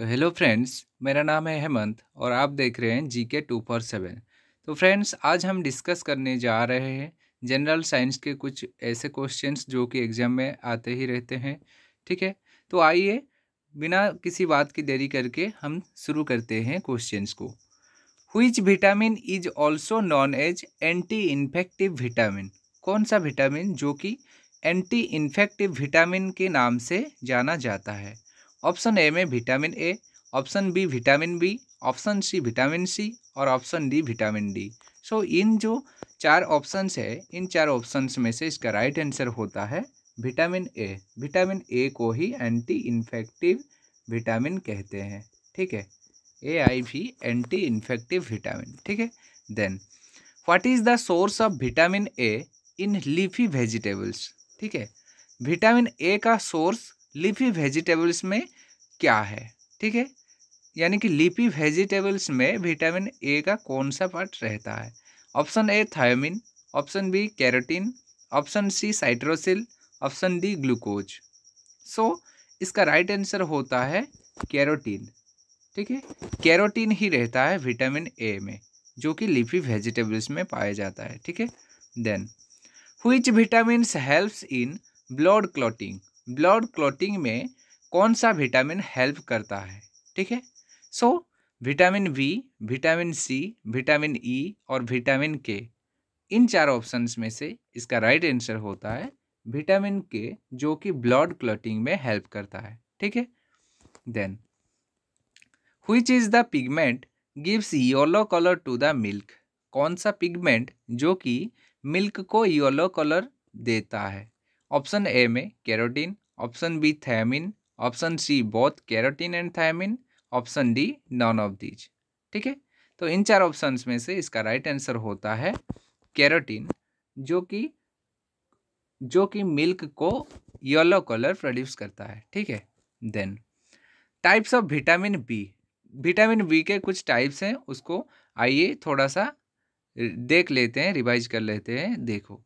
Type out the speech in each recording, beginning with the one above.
तो hello friends मेरा नाम है हेमंत और आप देख रहे हैं G K two four seven तो फ्रेंड्स आज हम डिस्कस करने जा रहे हैं जनरल साइंस के कुछ ऐसे क्वेश्चंस जो कि एग्ज़ाम में आते ही रहते हैं ठीक है तो आइए बिना किसी बात की देरी करके हम शुरू करते हैं क्वेश्चंस को which vitamin is also known as anti infective vitamin कौन सा विटामिन जो कि एंटी इन्फेक्टिव विटामिन के नाम से जाना जाता है ऑप्शन ए में vitamin A option B vitamin B option C vitamin C और option D vitamin D so इन जो चार ऑप्शंस है इन चार ऑप्शंस में से इसका राइट आंसर होता है विटामिन ए विटामिन ए को ही एंटी इन्फेक्टिव विटामिन कहते हैं ठीक है ए आई भी एंटी इन्फेक्टिव विटामिन ठीक है then what is the source of vitamin A in leafy vegetables ठीक है विटामिन ए का सोर्स लीफी वेजिटेबल्स में क्या है ठीक है यानी कि लीफी वेजिटेबल्स में विटामिन ए का कौन सा पार्ट रहता है option A thiamine option B carotene option C साइट्रोसिल ऑप्शन डी ग्लूकोज सो इसका राइट आंसर होता है कैरोटीन ठीक है कैरोटीन ही रहता है विटामिन ए में जो कि लीफी वेजिटेबल्स में पाया जाता है ठीक है then which vitamin helps in blood clotting blood clotting में कौन सा विटामिन हेल्प करता है ठीक है so vitamin B vitamin C vitamin E e और विटामिन के इन चार ऑप्शंस में से इसका राइट right आंसर होता है विटामिन के जो कि ब्लड क्लॉटिंग में हेल्प करता है ठीक है then which is the pigment gives yellow colour to the milk कौन सा पिगमेंट जो कि मिल्क को योलो कलर देता है ऑप्शन ए में carotene option B thiamine option C both carotene and thiamine option D none of these ठीक है तो इन चार ऑप्शन में से इसका राइट right आंसर होता है कैरोटीन जो कि जो कि मिल्क को येलो कलर प्रोड्यूस करता है ठीक है then types of vitamin B vitamin B के कुछ टाइप्स हैं उसको आइए थोड़ा सा देख लेते हैं रिवाइज कर लेते हैं देखो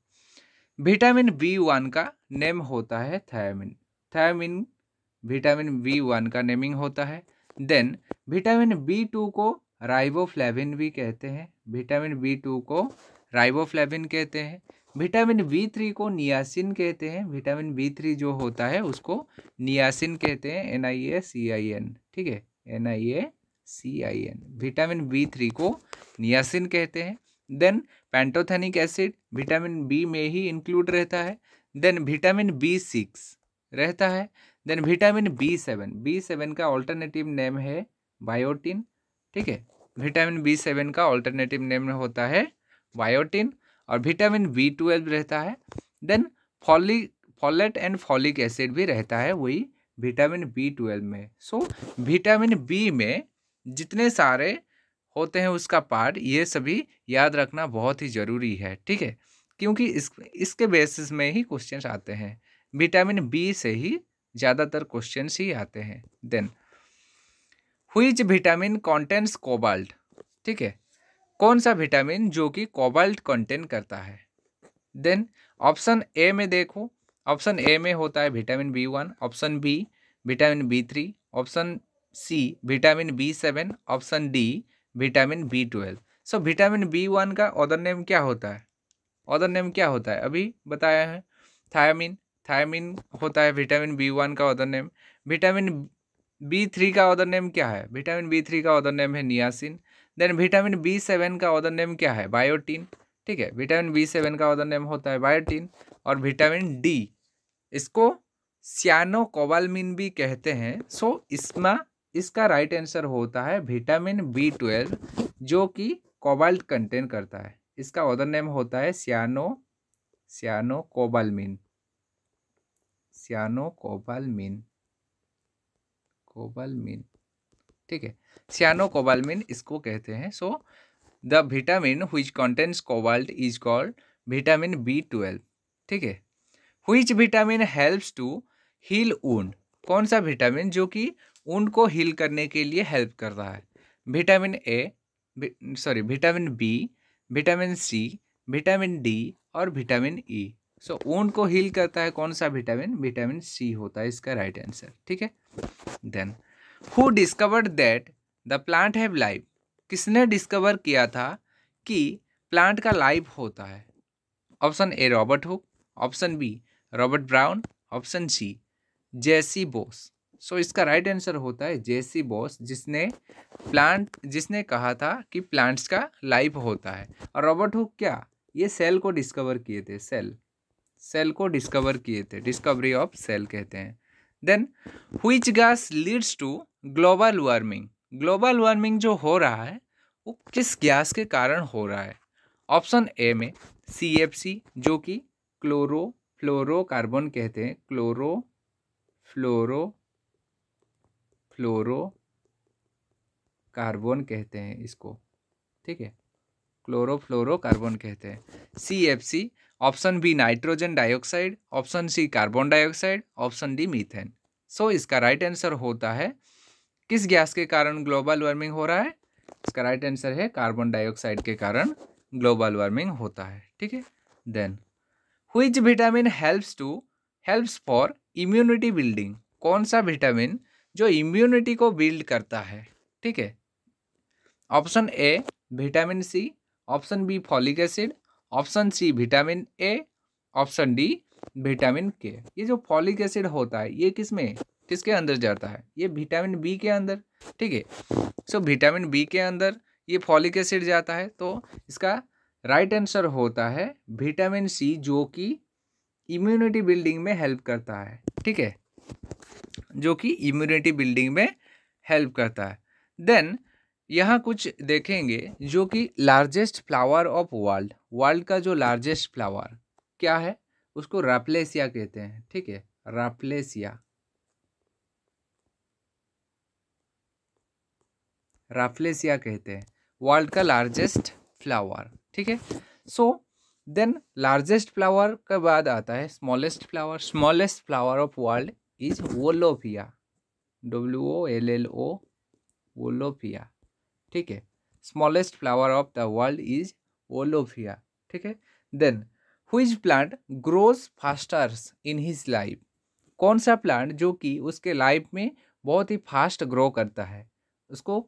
विटामिन बी वन का नेम होता है thiamine thiamine vitamin B one का नेमिंग होता है देन विटामिन बी टू को राइबोफ्लेविन भी कहते हैं विटामिन बी टू को राइबोफ्लेविन कहते हैं विटामिन बी थ्री को नियासिन कहते हैं विटामिन बी थ्री जो होता है उसको नियासिन कहते हैं N I A C I N ठीक है N I A C I N vitamin B three को नियासिन कहते हैं then pantothenic acid vitamin B में ही इंक्लूड रहता है देन विटामिन बी सिक्स रहता है then vitamin B seven B seven का ऑल्टरनेटिव नेम है बायोटिन ठीक है विटामिन बी सेवन का ऑल्टरनेटिव नेम होता है बायोटिन और विटामिन बी ट्वेल्व रहता है then folic folate and folic acid भी रहता है वही विटामिन बी ट्वेल्व में सो विटामिन बी में जितने सारे होते हैं उसका पार्ट ये सभी याद रखना बहुत ही ज़रूरी है ठीक है क्योंकि इस इसके बेसिस में ही क्वेश्चन आते हैं विटामिन बी से ही ज़्यादातर क्वेश्चन ही आते हैं then which vitamin contents cobalt ठीक है कौन सा विटामिन जो कि कोबाल्ट कंटेंट करता है देन ऑप्शन ए में देखो ऑप्शन ए में होता है vitamin B one option B vitamin B three option C vitamin B seven option D vitamin B twelve so vitamin B one का अदर नेम क्या होता है अदर नेम क्या होता है अभी बताया है थायमिन थायमिन होता है विटामिन बी वन का other name vitamin B three का अदर नेम क्या है विटामिन बी थ्री का अदर नेम है niacin then vitamin B seven का अदर नेम क्या है बायोटीन ठीक है विटामिन बी सेवन का अदर नेम होता है बायोटीन और विटामिन डी इसको सियानो कोबालमिन भी कहते हैं सो इसमें इसका राइट आंसर होता है विटामिन बी ट्वेल्व जो कि कोबाल्ट कंटेन करता है इसका अदर नेम होता है cyano cyano cobalamin cyano cobalamin cobalamin ठीक है सियानो कोबालमिन इसको कहते हैं so the vitamin which contents cobalt is called vitamin B twelve ठीक है which vitamin helps to heal wound कौन सा विटामिन जो कि ऊंड को हील करने के लिए हेल्प कर रहा है vitamin A sorry vitamin B vitamin C vitamin D और vitamin E e. So so, ऊन को हील करता है कौन सा विटामिन विटामिन सी होता है इसका राइट आंसर ठीक है then who discovered that the plant have life किसने डिस्कवर किया था कि प्लांट का लाइफ होता है option A Robert Hooke option B Robert Brown option C J C Bose so इसका राइट आंसर होता है जेसी बोस जिसने प्लांट जिसने कहा था कि प्लांट्स का लाइफ होता है और रॉबर्ट हुक क्या ये सेल को डिस्कवर किए थे सेल सेल को डिस्कवर किए थे डिस्कवरी ऑफ सेल कहते हैं then which gas leads to global warming global warming जो हो रहा है वो किस गैस के कारण हो रहा है ऑप्शन ए में सी एफ सी जो कि क्लोरो फ्लोरो कार्बन कहते हैं क्लोरो फ्लोरो फ्लोरो कार्बन कहते हैं इसको ठीक है क्लोरो फ्लोरो कार्बन कहते हैं C F C option B nitrogen dioxide option C carbon dioxide option D methane so इसका राइट right आंसर होता है किस गैस के कारण ग्लोबल वार्मिंग हो रहा है इसका राइट right आंसर है कार्बन डाइऑक्साइड के कारण ग्लोबल वार्मिंग होता है ठीक है then which vitamin helps to helps for immunity building कौन सा विटामिन जो इम्यूनिटी को बिल्ड करता है ठीक है option A vitamin C option B folic acid option C vitamin A option D vitamin K ये जो फॉलिक एसिड होता है ये किस में किसके अंदर जाता है ये विटामिन बी के अंदर ठीक है सो विटामिन बी के अंदर ये फॉलिक एसिड जाता है तो इसका राइट right आंसर होता है विटामिन सी जो कि इम्यूनिटी बिल्डिंग में हेल्प करता है ठीक है जो कि इम्यूनिटी बिल्डिंग में हेल्प करता है देन यहाँ कुछ देखेंगे जो कि largest flower of world world का जो लार्जेस्ट फ्लावर क्या है उसको रापलेसिया कहते हैं ठीक है रापलेसिया राफलेसिया कहते हैं वर्ल्ड का लार्जेस्ट फ्लावर ठीक है सो देन लार्जेस्ट फ्लावर के बाद आता है smallest flower smallest flower of world is wolffia W O L L O wolffia ठीक है smallest flower of the world is wolffia ठीक है then which plant grows fastest in his life कौन सा प्लांट जो कि उसके लाइफ में बहुत ही फास्ट ग्रो करता है उसको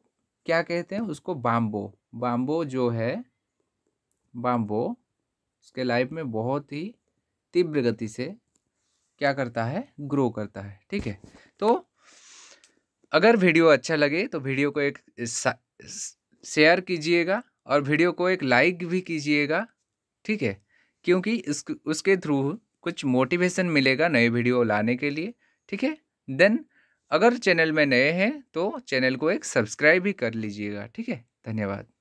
क्या कहते हैं उसको बाम्बो बाम्बो जो है बाम्बो उसके लाइफ में बहुत ही तीव्र गति से क्या करता है ग्रो करता है ठीक है तो अगर वीडियो अच्छा लगे तो वीडियो को एक शेयर कीजिएगा और वीडियो को एक लाइक भी कीजिएगा ठीक है क्योंकि इस उसके थ्रू कुछ मोटिवेशन मिलेगा नए वीडियो लाने के लिए ठीक है देन अगर चैनल में नए हैं तो चैनल को एक सब्सक्राइब भी कर लीजिएगा ठीक है धन्यवाद